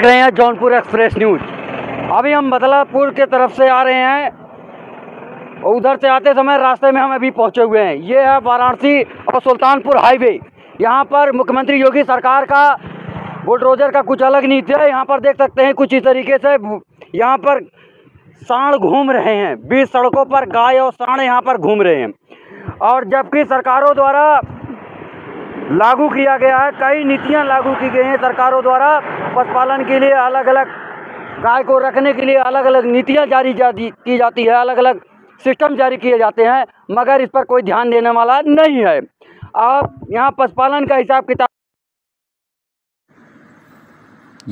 देख रहे हैं जौनपुर एक्सप्रेस न्यूज अभी हम बदलापुर के तरफ से आ रहे हैं और उधर से आते समय रास्ते में हम अभी पहुंचे हुए हैं ये है वाराणसी और सुल्तानपुर हाईवे यहाँ पर मुख्यमंत्री योगी सरकार का बुलडोजर का कुछ अलग नीति है यहाँ पर देख सकते हैं कुछ इस तरीके से यहाँ पर साण घूम रहे हैं बीस सड़कों पर गाय और साण यहाँ पर घूम रहे हैं और जबकि सरकारों द्वारा लागू किया गया है कई नीतियां लागू की गई हैं सरकारों द्वारा पशुपालन के लिए अलग अलग गाय को रखने के लिए अलग अलग नीतियां जारी की जाती है अलग अलग सिस्टम जारी किए जाते हैं मगर इस पर कोई ध्यान देने वाला नहीं है आप यहाँ पशुपालन का हिसाब किताब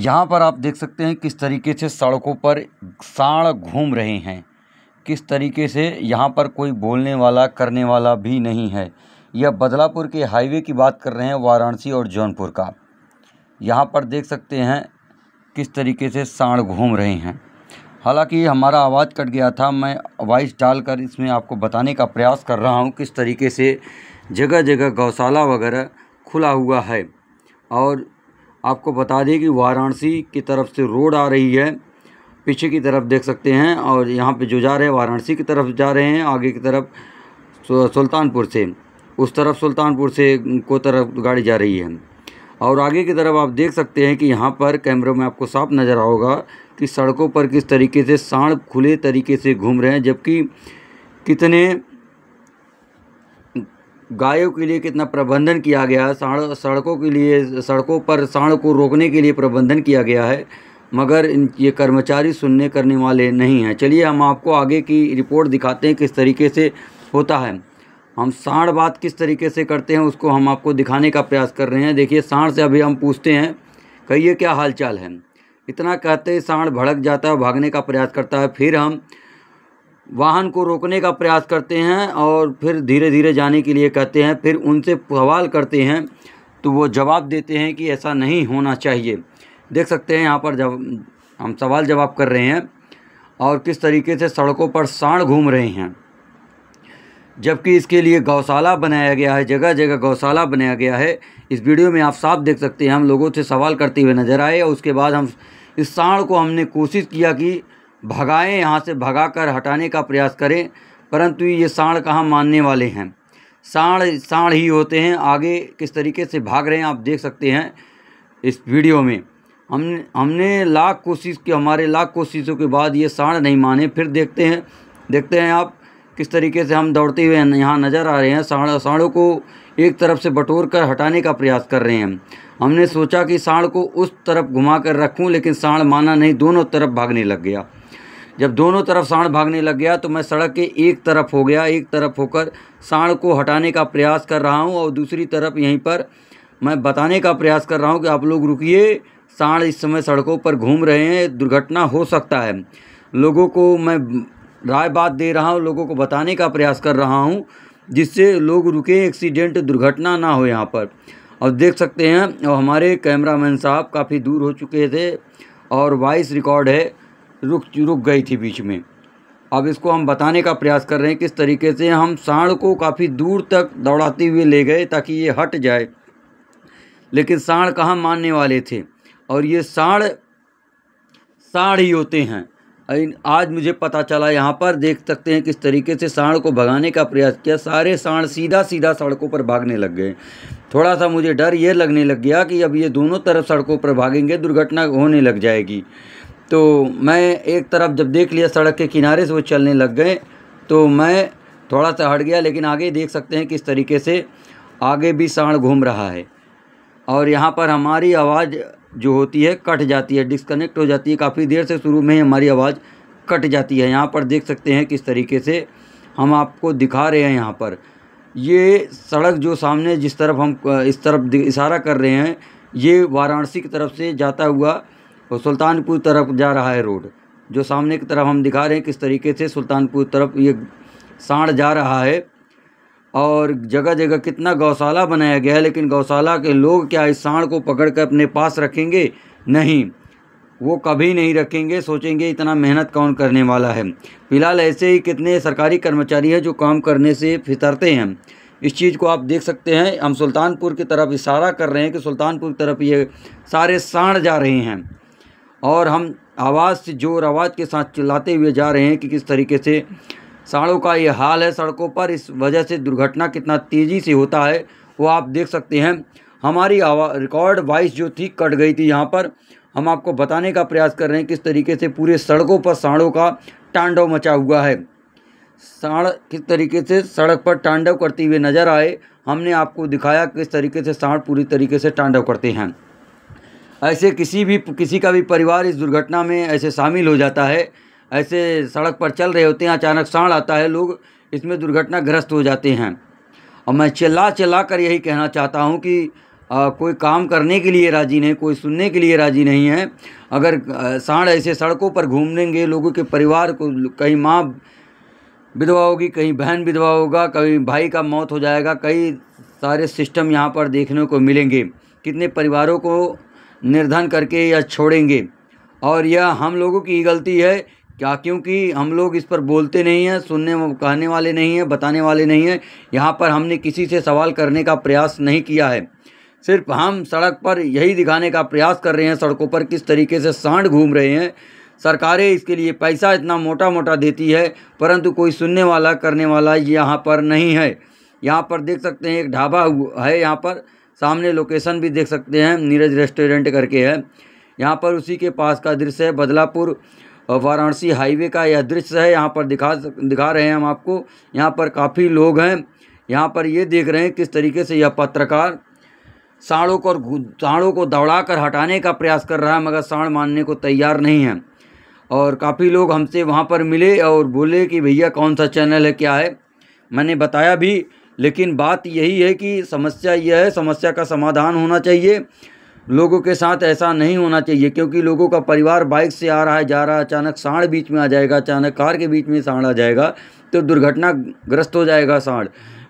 यहाँ पर आप देख सकते हैं किस तरीके से सड़कों पर साढ़ घूम रहे हैं किस तरीके से यहाँ पर कोई बोलने वाला करने वाला भी नहीं है यह बदलापुर के हाईवे की बात कर रहे हैं वाराणसी और जौनपुर का यहाँ पर देख सकते हैं किस तरीके से साँड घूम रहे हैं हालांकि हमारा आवाज़ कट गया था मैं वॉइस डालकर इसमें आपको बताने का प्रयास कर रहा हूँ किस तरीके से जगह जगह गौशाला वगैरह खुला हुआ है और आपको बता दें कि वाराणसी की तरफ से रोड आ रही है पीछे की तरफ देख सकते हैं और यहाँ पे जो जा रहे हैं वाराणसी की तरफ जा रहे हैं आगे की तरफ सुल्तानपुर से उस तरफ सुल्तानपुर से को तरफ गाड़ी जा रही है और आगे की तरफ आप देख सकते हैं कि यहाँ पर कैमरों में आपको साफ नज़र आओगा कि सड़कों पर किस तरीके से सांड खुले तरीके से घूम रहे हैं जबकि कितने गायों के लिए कितना प्रबंधन किया गया है साड़ सड़कों के लिए सड़कों पर साड़ को रोकने के लिए प्रबंधन किया गया है मगर इन ये कर्मचारी सुनने करने वाले नहीं हैं चलिए हम आपको आगे की रिपोर्ट दिखाते हैं किस तरीके से होता है हम साढ़ बात किस तरीके से करते हैं उसको हम आपको दिखाने का प्रयास कर रहे हैं देखिए साढ़ से अभी हम पूछते हैं कहिए क्या हालचाल है इतना कहते ही साढ़ भड़क जाता है भागने का प्रयास करता है फिर हम वाहन को रोकने का प्रयास करते हैं और फिर धीरे धीरे जाने के लिए कहते हैं फिर उनसे सवाल करते हैं तो वो जवाब देते हैं कि ऐसा नहीं होना चाहिए देख सकते हैं यहाँ पर जब हम सवाल जवाब कर रहे हैं और किस तरीके से सड़कों पर साढ़ घूम रहे हैं जबकि इसके लिए गौशाला बनाया गया है जगह जगह गौशाला बनाया गया है इस वीडियो में आप साफ देख सकते हैं हम लोगों से सवाल करते हुए नजर आए और उसके बाद हम इस सांड को हमने कोशिश किया कि भगाएं यहाँ से भगाकर हटाने का प्रयास करें परंतु ये सांड कहाँ मानने वाले हैं सांड सांड ही होते हैं आगे किस तरीके से भाग रहे हैं आप देख सकते हैं इस वीडियो में हम हमने लाख कोशिश की हमारे लाख कोशिशों के बाद ये सांड नहीं माने फिर देखते हैं देखते हैं आप किस तरीके से हम दौड़ते हुए यहाँ नज़र आ रहे हैं साढ़ साड़ों को एक तरफ से बटोर कर हटाने का प्रयास कर रहे हैं हमने सोचा कि साढ़ को उस तरफ घुमा कर रखूँ लेकिन साढ़ माना नहीं दोनों तरफ भागने लग गया जब दोनों तरफ साँड़ भागने लग गया तो मैं सड़क के एक तरफ हो गया एक तरफ होकर साढ़ को हटाने का प्रयास कर रहा हूँ और दूसरी तरफ यहीं पर मैं बताने का प्रयास कर रहा हूँ कि आप लोग रुकिए साढ़ इस समय सड़कों पर घूम रहे हैं दुर्घटना हो सकता है लोगों को मैं राय बात दे रहा हूँ लोगों को बताने का प्रयास कर रहा हूँ जिससे लोग रुके एक्सीडेंट दुर्घटना ना हो यहाँ पर और देख सकते हैं और हमारे कैमरामैन साहब काफ़ी दूर हो चुके थे और वॉइस रिकॉर्ड है रुक रुक गई थी बीच में अब इसको हम बताने का प्रयास कर रहे हैं किस तरीके से हम सांड को काफ़ी दूर तक दौड़ाते हुए ले गए ताकि ये हट जाए लेकिन सांड कहाँ मानने वाले थे और ये सांड सांड ही होते हैं आज मुझे पता चला यहाँ पर देख सकते हैं किस तरीके से सांड को भगाने का प्रयास किया सारे सांड सीधा सीधा सड़कों पर भागने लग गए थोड़ा सा मुझे डर ये लगने लग गया कि अब ये दोनों तरफ सड़कों पर भागेंगे दुर्घटना होने लग जाएगी तो मैं एक तरफ जब देख लिया सड़क के किनारे से वो चलने लग गए तो मैं थोड़ा सा हट गया लेकिन आगे देख सकते हैं किस तरीके से आगे भी सांड घूम रहा है और यहाँ पर हमारी आवाज़ जो होती है कट जाती है डिस्कनेक्ट हो जाती है काफ़ी देर से शुरू में हमारी आवाज़ कट जाती है यहाँ पर देख सकते हैं किस तरीके से हम आपको दिखा रहे हैं यहाँ पर ये सड़क जो सामने जिस तरफ हम इस तरफ इशारा कर रहे हैं ये वाराणसी की तरफ से जाता हुआ और सुल्तानपुर तरफ जा रहा है रोड जो सामने की तरफ हम दिखा रहे हैं किस तरीके से सुल्तानपुर तरफ ये साढ़ जा रहा है और जगह जगह कितना गौशाला बनाया गया है लेकिन गौशाला के लोग क्या इस सांड को पकड़ कर अपने पास रखेंगे नहीं वो कभी नहीं रखेंगे सोचेंगे इतना मेहनत कौन करने वाला है फिलहाल ऐसे ही कितने सरकारी कर्मचारी हैं जो काम करने से फितरते हैं इस चीज़ को आप देख सकते हैं हम सुल्तानपुर की तरफ इशारा कर रहे हैं कि सुल्तानपुर की तरफ ये सारे सांड जा रहे हैं और हम आवाज़ से जोर आवाज़ के साथ चिल्लाते हुए जा रहे हैं कि किस तरीके से सड़कों का ये हाल है सड़कों पर इस वजह से दुर्घटना कितना तेज़ी से होता है वो आप देख सकते हैं हमारी रिकॉर्ड वाइस जो थी कट गई थी यहाँ पर हम आपको बताने का प्रयास कर रहे हैं किस तरीके से पूरे सड़कों पर साड़ों का तांडव मचा हुआ है साड़ किस तरीके से सड़क पर टांडव करते हुए नज़र आए हमने आपको दिखाया किस तरीके से साँड़ पूरी तरीके से तांडव करते हैं ऐसे किसी भी किसी का भी परिवार इस दुर्घटना में ऐसे शामिल हो जाता है ऐसे सड़क पर चल रहे होते हैं अचानक साँड आता है लोग इसमें दुर्घटनाग्रस्त हो जाते हैं और मैं चिल्ला चिल्ला कर यही कहना चाहता हूँ कि आ, कोई काम करने के लिए राज़ी नहीं कोई सुनने के लिए राज़ी नहीं है अगर साँड ऐसे सड़कों पर घूम लेंगे लोगों के परिवार को कहीं माँ विधवा होगी कहीं बहन विधवा होगा कहीं भाई का मौत हो जाएगा कई सारे सिस्टम यहाँ पर देखने को मिलेंगे कितने परिवारों को निर्धन करके या छोड़ेंगे और यह हम लोगों की गलती है क्या क्योंकि हम लोग इस पर बोलते नहीं हैं सुनने कहने वाले नहीं हैं बताने वाले नहीं हैं यहाँ पर हमने किसी से सवाल करने का प्रयास नहीं किया है सिर्फ हम सड़क पर यही दिखाने का प्रयास कर रहे हैं सड़कों पर किस तरीके से सांड घूम रहे हैं सरकारें इसके लिए पैसा इतना मोटा मोटा देती है परंतु कोई सुनने वाला करने वाला यहाँ पर नहीं है यहाँ पर देख सकते हैं एक ढाबा है यहाँ पर सामने लोकेशन भी देख सकते हैं नीरज रेस्टोरेंट करके है यहाँ पर उसी के पास का दृश्य है बदलापुर वाराणसी हाईवे का यह दृश्य है यहाँ पर दिखा दिखा रहे हैं हम आपको यहाँ पर काफ़ी लोग हैं यहाँ पर ये देख रहे हैं किस तरीके से यह पत्रकार साड़ों को साड़ों को दौड़ा कर हटाने का प्रयास कर रहा है मगर साड़ मानने को तैयार नहीं है और काफ़ी लोग हमसे वहाँ पर मिले और बोले कि भैया कौन सा चैनल है क्या है मैंने बताया भी लेकिन बात यही है कि समस्या यह है समस्या का समाधान होना चाहिए लोगों के साथ ऐसा नहीं होना चाहिए क्योंकि लोगों का परिवार बाइक से आ रहा है जा रहा है अचानक साढ़ बीच में आ जाएगा अचानक कार के बीच में साढ़ आ जाएगा तो दुर्घटनाग्रस्त हो जाएगा साढ़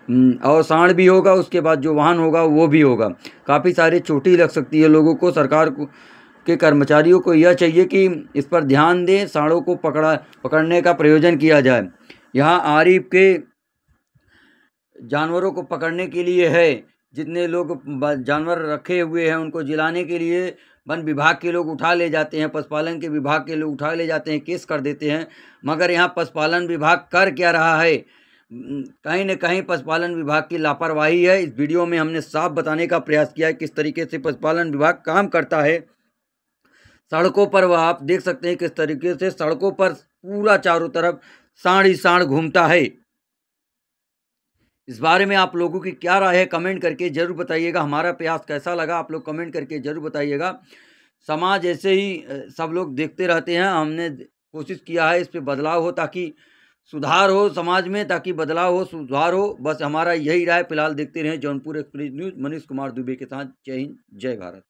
हम्म, और साढ़ भी होगा उसके बाद जो वाहन होगा वो भी होगा काफ़ी सारी चोटी लग सकती है लोगों को सरकार को के कर्मचारियों को यह चाहिए कि इस पर ध्यान दें साढ़ों को पकड़ा पकड़ने का प्रयोजन किया जाए यहाँ आरिफ के जानवरों को पकड़ने के लिए है जितने लोग जानवर रखे हुए हैं उनको जिलाने के लिए वन विभाग के लोग उठा ले जाते हैं पशुपालन के विभाग के लोग उठा ले जाते हैं केस कर देते हैं मगर यहाँ पशुपालन विभाग कर क्या रहा है कहीं न कहीं पशुपालन विभाग की लापरवाही है इस वीडियो में हमने साफ बताने का प्रयास किया है किस तरीके से पशुपालन विभाग काम करता है सड़कों पर वह आप देख सकते हैं किस तरीके से सड़कों पर पूरा चारों तरफ साढ़ ही साढ़ घूमता है इस बारे में आप लोगों की क्या राय है कमेंट करके ज़रूर बताइएगा हमारा प्रयास कैसा लगा आप लोग कमेंट करके ज़रूर बताइएगा समाज ऐसे ही सब लोग देखते रहते हैं हमने कोशिश किया है इस पर बदलाव हो ताकि सुधार हो समाज में ताकि बदलाव हो सुधार हो बस हमारा यही राय फिलहाल देखते रहें जौनपुर एक्सप्रेस न्यूज़ मनीष कुमार दुबे के साथ जय हिंद जय भारत